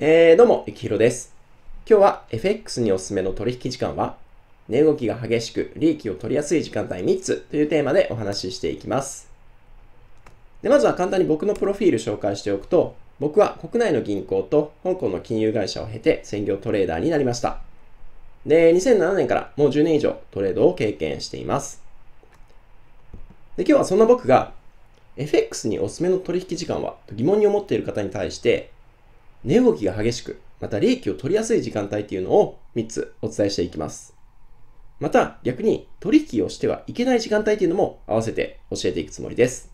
えー、どうも、ゆきひろです。今日は FX におすすめの取引時間は、値動きが激しく利益を取りやすい時間帯3つというテーマでお話ししていきます。でまずは簡単に僕のプロフィール紹介しておくと、僕は国内の銀行と香港の金融会社を経て専業トレーダーになりました。で、2007年からもう10年以上トレードを経験しています。で今日はそんな僕が FX におすすめの取引時間はと疑問に思っている方に対して値動きが激しく、また利益を取りやすい時間帯っていうのを3つお伝えしていきます。また逆に取引をしてはいけない時間帯っていうのも合わせて教えていくつもりです。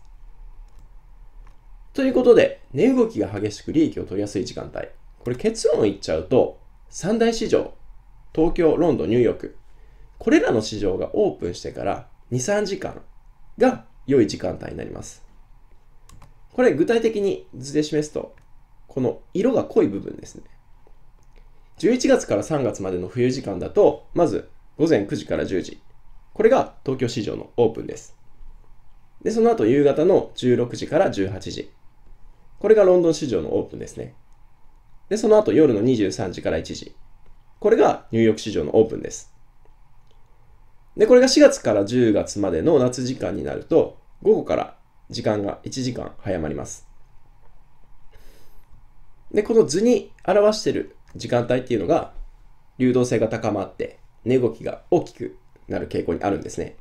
ということで、値動きが激しく利益を取りやすい時間帯。これ結論言っちゃうと、三大市場、東京、ロンドン、ニューヨーク。これらの市場がオープンしてから2、3時間が良い時間帯になります。これ具体的に図で示すと、この色が濃い部分ですね。11月から3月までの冬時間だと、まず午前9時から10時。これが東京市場のオープンです。で、その後夕方の16時から18時。これがロンドン市場のオープンですね。で、その後夜の23時から1時。これがニューヨーク市場のオープンです。で、これが4月から10月までの夏時間になると、午後から時間が1時間早まります。で、この図に表してる時間帯っていうのが、流動性が高まって、値動きが大きくなる傾向にあるんですね。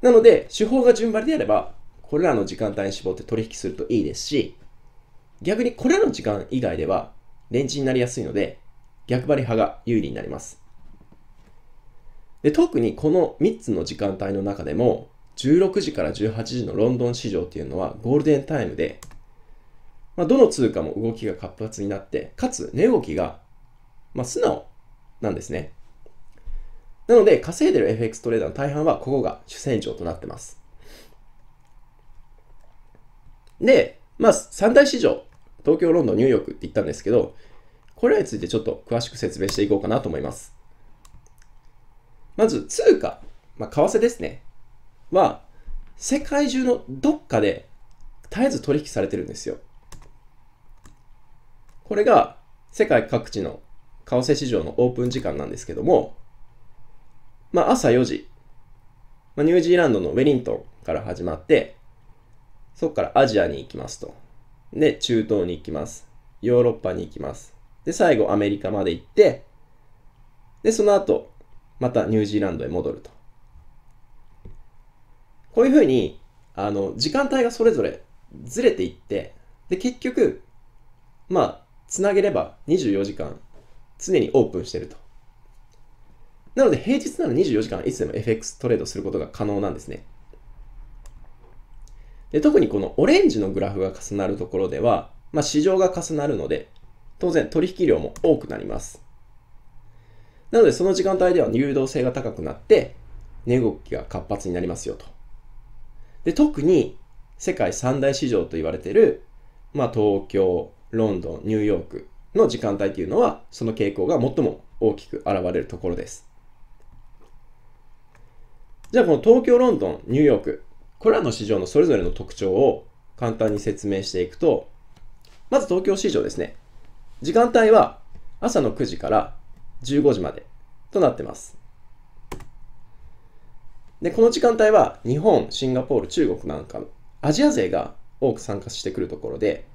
なので、手法が順張りであれば、これらの時間帯に絞って取引するといいですし、逆にこれらの時間以外では、レンジになりやすいので、逆張り派が有利になります。で特にこの3つの時間帯の中でも、16時から18時のロンドン市場っていうのはゴールデンタイムでまあ、どの通貨も動きが活発になって、かつ値動きが、まあ、素直なんですね。なので、稼いでる FX トレーダーの大半は、ここが主戦場となってます。で、まあ、三大市場、東京、ロンドン、ニューヨークって言ったんですけど、これらについてちょっと詳しく説明していこうかなと思います。まず、通貨、まあ、為替ですね、は、世界中のどっかで絶えず取引されてるんですよ。これが世界各地の為替市場のオープン時間なんですけども、まあ、朝4時、まあ、ニュージーランドのウェリントンから始まって、そこからアジアに行きますと。で、中東に行きます。ヨーロッパに行きます。で、最後アメリカまで行って、で、その後、またニュージーランドへ戻ると。こういうふうに、あの、時間帯がそれぞれずれていって、で、結局、まあ、つなげれば24時間常にオープンしてると。なので平日なら24時間いつでも FX トレードすることが可能なんですね。で特にこのオレンジのグラフが重なるところでは、まあ、市場が重なるので、当然取引量も多くなります。なのでその時間帯では流動性が高くなって、値動きが活発になりますよと。で、特に世界三大市場と言われている、まあ、東京、ロンドン、ニューヨークの時間帯というのは、その傾向が最も大きく現れるところです。じゃあこの東京、ロンドン、ニューヨーク、これらの市場のそれぞれの特徴を簡単に説明していくと、まず東京市場ですね。時間帯は朝の9時から15時までとなってます。で、この時間帯は日本、シンガポール、中国なんかのアジア勢が多く参加してくるところで、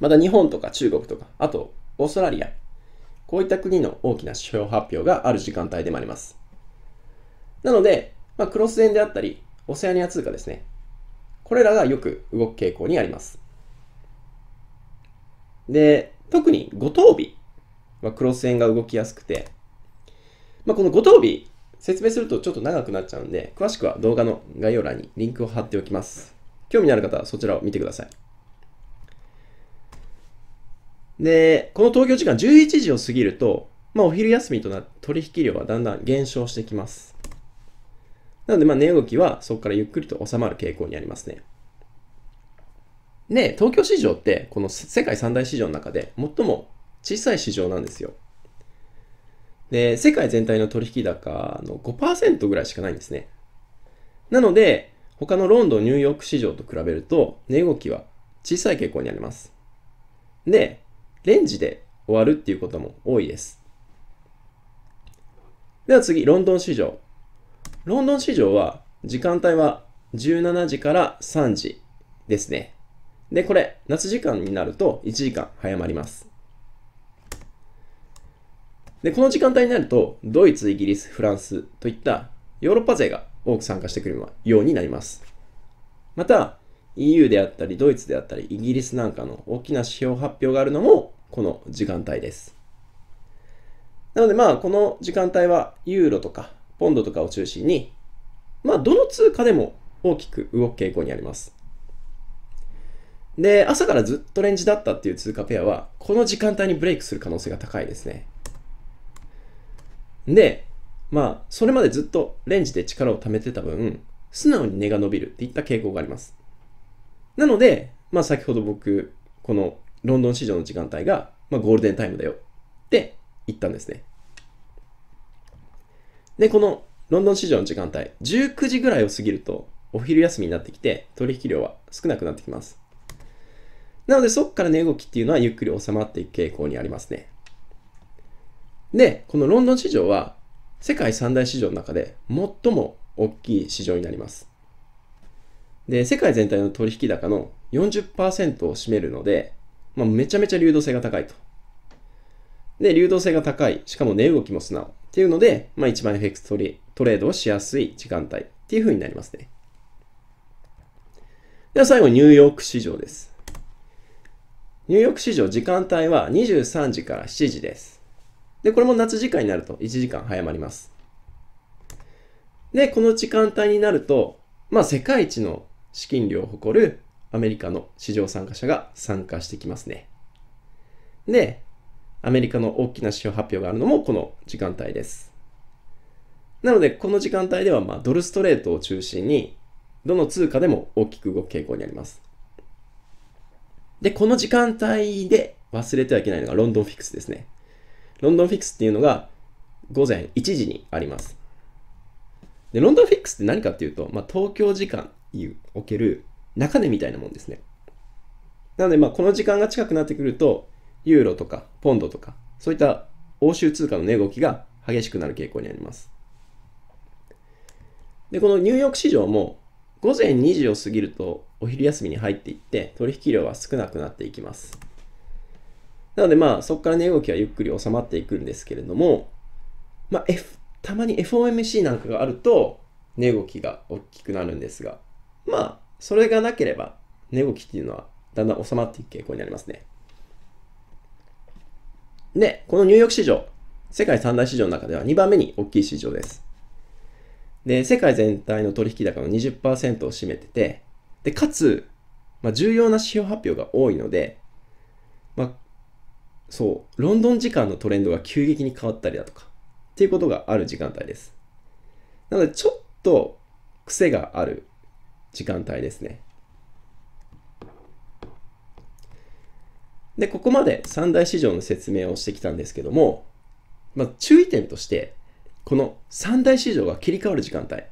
まだ日本とか中国とか、あとオーストラリア、こういった国の大きな指標発表がある時間帯でもあります。なので、まあ、クロス円であったり、オセアニア通貨ですね。これらがよく動く傾向にあります。で、特に五等日はクロス円が動きやすくて、まあ、この五等日、説明するとちょっと長くなっちゃうんで、詳しくは動画の概要欄にリンクを貼っておきます。興味のある方はそちらを見てください。で、この東京時間11時を過ぎると、まあお昼休みとな取引量はだんだん減少してきます。なのでまあ値動きはそこからゆっくりと収まる傾向にありますね。で、東京市場ってこの世界三大市場の中で最も小さい市場なんですよ。で、世界全体の取引高の5%ぐらいしかないんですね。なので、他のロンドン、ニューヨーク市場と比べると、値動きは小さい傾向にあります。で、レンジで終わるっていうことも多いです。では次、ロンドン市場。ロンドン市場は、時間帯は17時から3時ですね。で、これ、夏時間になると1時間早まります。で、この時間帯になると、ドイツ、イギリス、フランスといったヨーロッパ勢が多く参加してくるようになります。また、EU であったり、ドイツであったり、イギリスなんかの大きな指標発表があるのも、この時間帯です。なのでまあこの時間帯はユーロとかポンドとかを中心にまあどの通貨でも大きく動く傾向にあります。で、朝からずっとレンジだったっていう通貨ペアはこの時間帯にブレイクする可能性が高いですね。で、まあそれまでずっとレンジで力を貯めてた分素直に値が伸びるっていった傾向があります。なので、まあ先ほど僕このロンドン市場の時間帯が、まあ、ゴールデンタイムだよって言ったんですね。で、このロンドン市場の時間帯、19時ぐらいを過ぎると、お昼休みになってきて、取引量は少なくなってきます。なので、そこから値、動きっていうのはゆっくり収まっていく傾向にありますね。で、このロンドン市場は、世界三大市場の中で最も大きい市場になります。で、世界全体の取引高の40%を占めるので、まあ、めちゃめちゃ流動性が高いと。で、流動性が高い。しかも値、動きも素直。っていうので、まあ、一番 FX トレトレードをしやすい時間帯っていう風になりますね。では最後、ニューヨーク市場です。ニューヨーク市場時間帯は23時から7時です。で、これも夏時間になると1時間早まります。で、この時間帯になると、まあ、世界一の資金量を誇るアメリカの市場参加者が参加してきますね。で、アメリカの大きな指標発表があるのもこの時間帯です。なので、この時間帯では、まドルストレートを中心に、どの通貨でも大きく動く傾向にあります。で、この時間帯で忘れてはいけないのがロンドンフィックスですね。ロンドンフィックスっていうのが午前1時にあります。で、ロンドンフィックスって何かっていうと、まあ、東京時間における中値みたいなもんですね。なので、まあ、この時間が近くなってくると、ユーロとかポンドとか、そういった欧州通貨の値動きが激しくなる傾向にあります。で、このニューヨーク市場も、午前2時を過ぎるとお昼休みに入っていって、取引量は少なくなっていきます。なので、まあ、そこから値動きはゆっくり収まっていくんですけれども、まあ、F、たまに FOMC なんかがあると、値動きが大きくなるんですが、まあ、それがなければ、値動きっていうのはだんだん収まっていく傾向になりますね。で、このニューヨーク市場、世界三大市場の中では2番目に大きい市場です。で、世界全体の取引高の20%を占めてて、で、かつ、まあ、重要な指標発表が多いので、まあ、そう、ロンドン時間のトレンドが急激に変わったりだとか、っていうことがある時間帯です。なので、ちょっと癖がある時間帯ですね。で、ここまで三大市場の説明をしてきたんですけども、まあ、注意点として、この三大市場が切り替わる時間帯。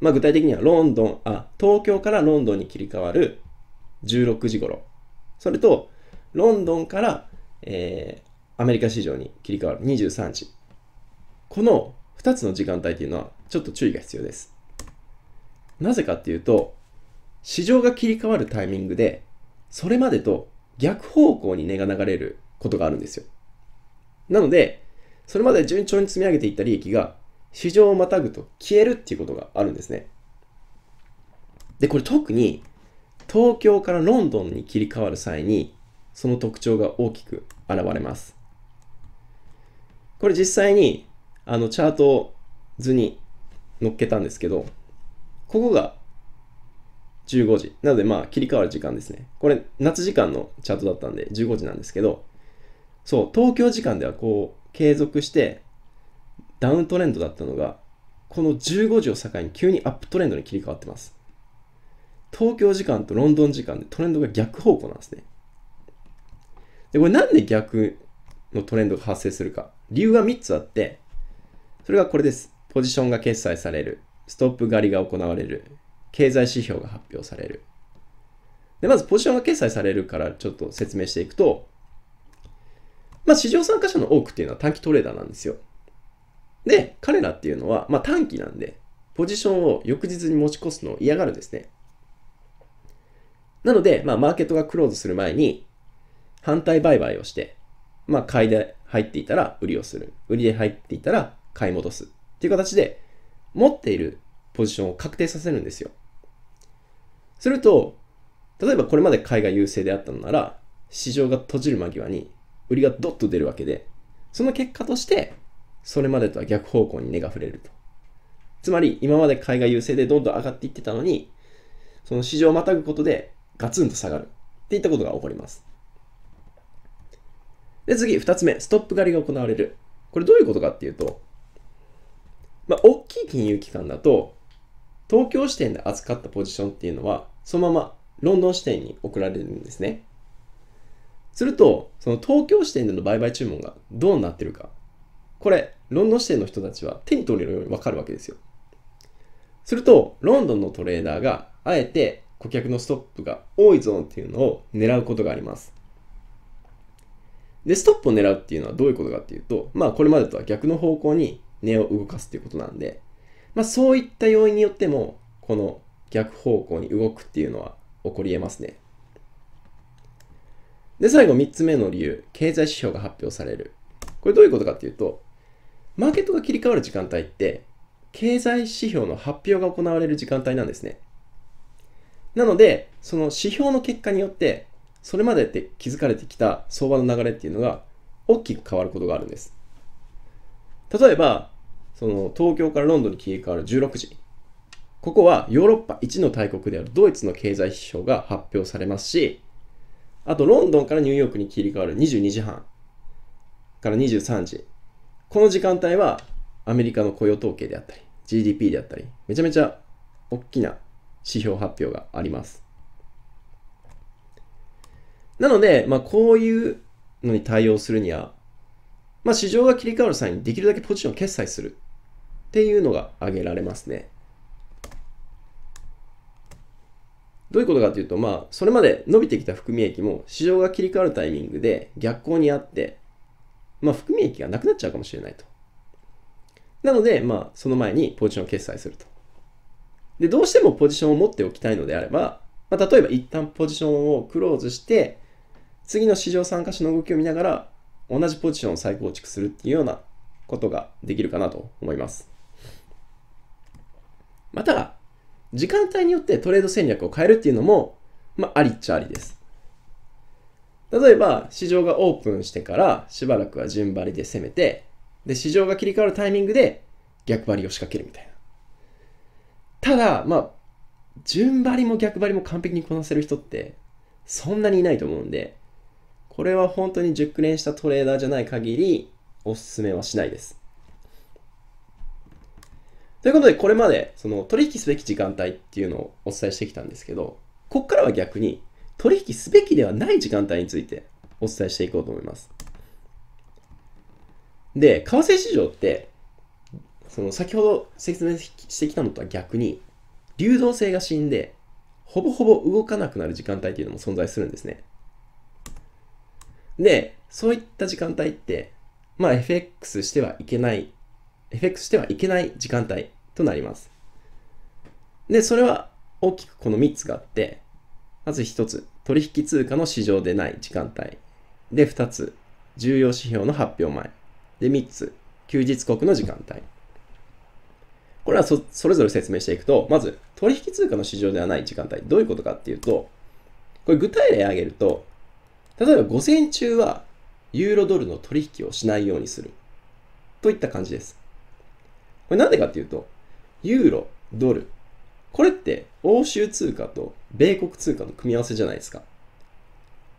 まあ、具体的にはロンドン、あ、東京からロンドンに切り替わる16時頃。それと、ロンドンから、えー、アメリカ市場に切り替わる23時。この2つの時間帯というのはちょっと注意が必要です。なぜかっていうと、市場が切り替わるタイミングで、それまでと逆方向に値が流れることがあるんですよ。なので、それまで順調に積み上げていった利益が、市場をまたぐと消えるっていうことがあるんですね。で、これ特に、東京からロンドンに切り替わる際に、その特徴が大きく現れます。これ実際に、あの、チャート図に載っけたんですけど、ここが15時。なのでまあ切り替わる時間ですね。これ夏時間のチャートだったんで15時なんですけど、そう、東京時間ではこう継続してダウントレンドだったのが、この15時を境に急にアップトレンドに切り替わってます。東京時間とロンドン時間でトレンドが逆方向なんですね。で、これなんで逆のトレンドが発生するか。理由は3つあって、それがこれです。ポジションが決済される。ストップ狩りが行われる。経済指標が発表される。で、まずポジションが決済されるからちょっと説明していくと、まあ、市場参加者の多くっていうのは短期トレーダーなんですよ。で、彼らっていうのは、まあ、短期なんで、ポジションを翌日に持ち越すのを嫌がるんですね。なので、まあ、マーケットがクローズする前に、反対売買をして、まあ、買いで入っていたら売りをする。売りで入っていたら買い戻す。っていう形で、持っているポジションを確定させるんですよ。すると、例えばこれまで買いが優勢であったのなら、市場が閉じる間際に売りがドッと出るわけで、その結果として、それまでとは逆方向に値が触れると。つまり、今まで買いが優勢でどんどん上がっていってたのに、その市場をまたぐことでガツンと下がるっていったことが起こります。で、次、2つ目、ストップ狩りが行われる。これどういうことかっていうと、まあ、大きい金融機関だと、東京支店で扱ったポジションっていうのは、そのままロンドン支店に送られるんですね。すると、その東京支店での売買注文がどうなってるか。これ、ロンドン支店の人たちは手に取るようにわかるわけですよ。すると、ロンドンのトレーダーがあえて顧客のストップが多いゾーンっていうのを狙うことがあります。で、ストップを狙うっていうのはどういうことかっていうと、まあこれまでとは逆の方向に根を動かすということなんで、まあ、そういった要因によっても、この逆方向に動くっていうのは起こり得ますね。で、最後3つ目の理由、経済指標が発表される。これどういうことかっていうと、マーケットが切り替わる時間帯って、経済指標の発表が行われる時間帯なんですね。なので、その指標の結果によって、それまでって気づかれてきた相場の流れっていうのが大きく変わることがあるんです。例えば、その東京からロンドンに切り替わる16時ここはヨーロッパ一の大国であるドイツの経済指標が発表されますしあとロンドンからニューヨークに切り替わる22時半から23時この時間帯はアメリカの雇用統計であったり GDP であったりめちゃめちゃ大きな指標発表がありますなので、まあ、こういうのに対応するには、まあ、市場が切り替わる際にできるだけポジションを決済するっていうのが挙げられますね。どういうことかというと、まあ、それまで伸びてきた含み益も市場が切り替わるタイミングで逆行にあって、まあ、含み益がなくなっちゃうかもしれないと。なので、まあ、その前にポジションを決済すると。で、どうしてもポジションを持っておきたいのであれば、まあ、例えば一旦ポジションをクローズして、次の市場参加者の動きを見ながら、同じポジションを再構築するっていうようなことができるかなと思います。また、時間帯によってトレード戦略を変えるっていうのも、まあ、ありっちゃありです。例えば、市場がオープンしてからしばらくは順張りで攻めて、で、市場が切り替わるタイミングで逆張りを仕掛けるみたいな。ただ、まあ、順張りも逆張りも完璧にこなせる人ってそんなにいないと思うんで、これは本当に熟練したトレーダーじゃない限りおすすめはしないです。ということで、これまで、その取引すべき時間帯っていうのをお伝えしてきたんですけど、ここからは逆に、取引すべきではない時間帯についてお伝えしていこうと思います。で、為替市場って、その先ほど説明してきたのとは逆に、流動性が死んで、ほぼほぼ動かなくなる時間帯っていうのも存在するんですね。で、そういった時間帯って、まあ FX してはいけない、FX してはいけない時間帯となります。で、それは大きくこの3つがあって、まず1つ、取引通貨の市場でない時間帯。で、2つ、重要指標の発表前。で、3つ、休日国の時間帯。これはそそれぞれ説明していくと、まず、取引通貨の市場ではない時間帯、どういうことかっていうと、これ具体例挙げると、例えば午前中はユーロドルの取引をしないようにする。といった感じです。これなんでかっていうと、ユーロ、ドル。これって欧州通貨と米国通貨の組み合わせじゃないですか。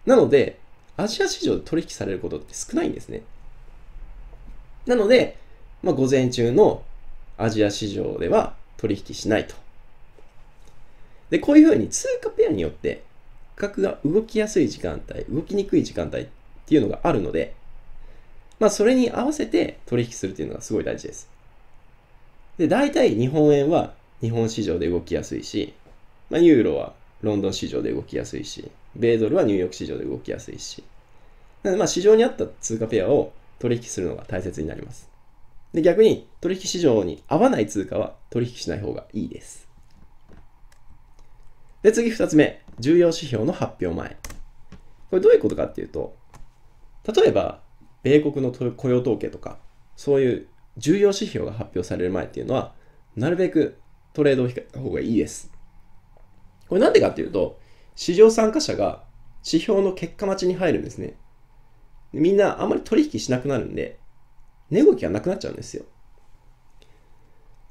なので、アジア市場で取引されることって少ないんですね。なので、まあ、午前中のアジア市場では取引しないと。で、こういうふうに通貨ペアによって価格が動きやすい時間帯、動きにくい時間帯っていうのがあるので、まあ、それに合わせて取引するっていうのがすごい大事です。で、大体日本円は日本市場で動きやすいし、まあ、ユーロはロンドン市場で動きやすいし、米ドルはニューヨーク市場で動きやすいし。なので、まあ、市場にあった通貨ペアを取引するのが大切になります。で、逆に取引市場に合わない通貨は取引しない方がいいです。で、次二つ目。重要指標の発表前。これどういうことかっていうと、例えば、米国の雇用統計とか、そういう重要指標が発表される前っていうのは、なるべくトレードを控えた方がいいです。これなんでかっていうと、市場参加者が指標の結果待ちに入るんですね。みんなあんまり取引しなくなるんで、値動きがなくなっちゃうんですよ。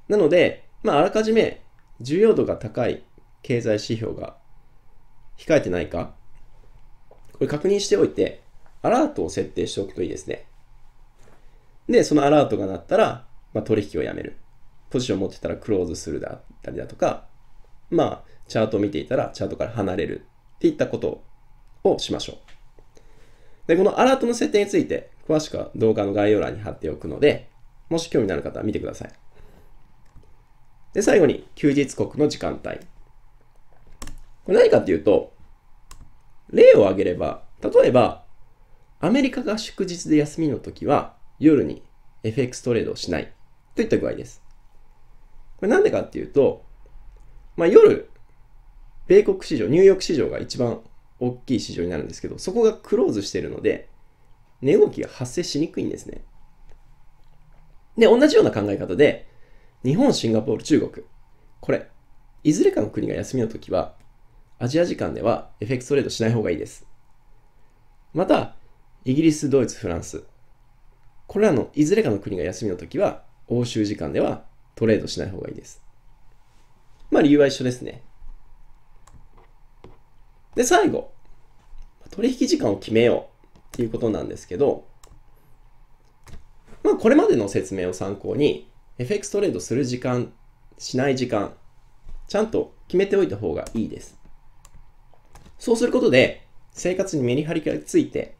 なので、まあ、あらかじめ重要度が高い経済指標が控えてないか、これ確認しておいて、アラートを設定しておくといいですね。で、そのアラートが鳴ったら、まあ、取引をやめる。ポジションを持ってたらクローズするだったりだとか、まあ、チャートを見ていたらチャートから離れるっていったことをしましょう。で、このアラートの設定について、詳しくは動画の概要欄に貼っておくので、もし興味のある方は見てください。で、最後に休日国の時間帯。これ何かっていうと、例を挙げれば、例えば、アメリカが祝日で休みの時は、夜に FX トレードをしないといった具合です。これなんでかっていうと、まあ、夜、米国市場、ニューヨーク市場が一番大きい市場になるんですけど、そこがクローズしているので、値動きが発生しにくいんですね。で、同じような考え方で、日本、シンガポール、中国。これ、いずれかの国が休みの時は、アジア時間では FX トレードしない方がいいです。また、イギリス、ドイツ、フランス。これらのいずれかの国が休みの時は、欧州時間ではトレードしない方がいいです。まあ理由は一緒ですね。で、最後。取引時間を決めようっていうことなんですけど、まあこれまでの説明を参考に、FX トレードする時間、しない時間、ちゃんと決めておいた方がいいです。そうすることで、生活にメリハリがついて、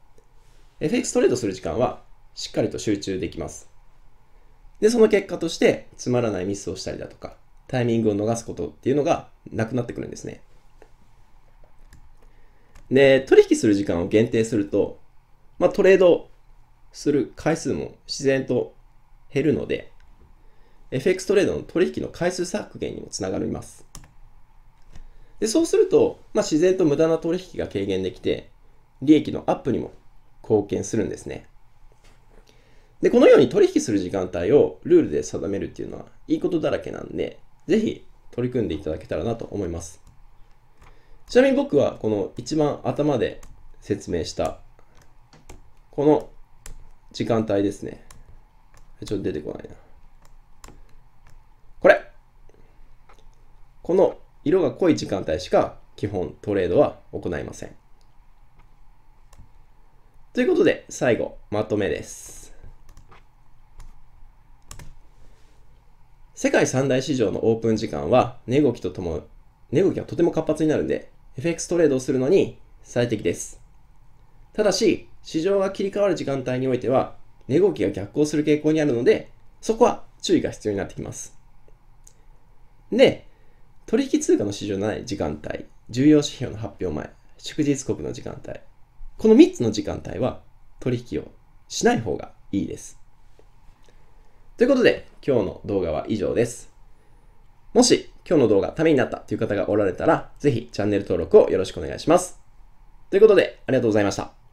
FX トレードする時間はしっかりと集中できます。で、その結果としてつまらないミスをしたりだとか、タイミングを逃すことっていうのがなくなってくるんですね。で、取引する時間を限定すると、まあ、トレードする回数も自然と減るので、FX トレードの取引の回数削減にもつながります。でそうすると、まあ、自然と無駄な取引が軽減できて、利益のアップにも貢献するんですね。で、このように取引する時間帯をルールで定めるっていうのはいいことだらけなんで、ぜひ取り組んでいただけたらなと思います。ちなみに僕はこの一番頭で説明したこの時間帯ですね。ちょっと出てこないな。これこの色が濃い時間帯しか基本トレードは行いません。ということで最後まとめです。世界三大市場のオープン時間は値動きととも、値動きがとても活発になるんで、FX トレードをするのに最適です。ただし、市場が切り替わる時間帯においては、値動きが逆行する傾向にあるので、そこは注意が必要になってきます。で、取引通貨の市場のない時間帯、重要指標の発表前、祝日国の時間帯、この3つの時間帯は取引をしない方がいいです。ということで、今日の動画は以上です。もし、今日の動画ためになったという方がおられたら、ぜひチャンネル登録をよろしくお願いします。ということで、ありがとうございました。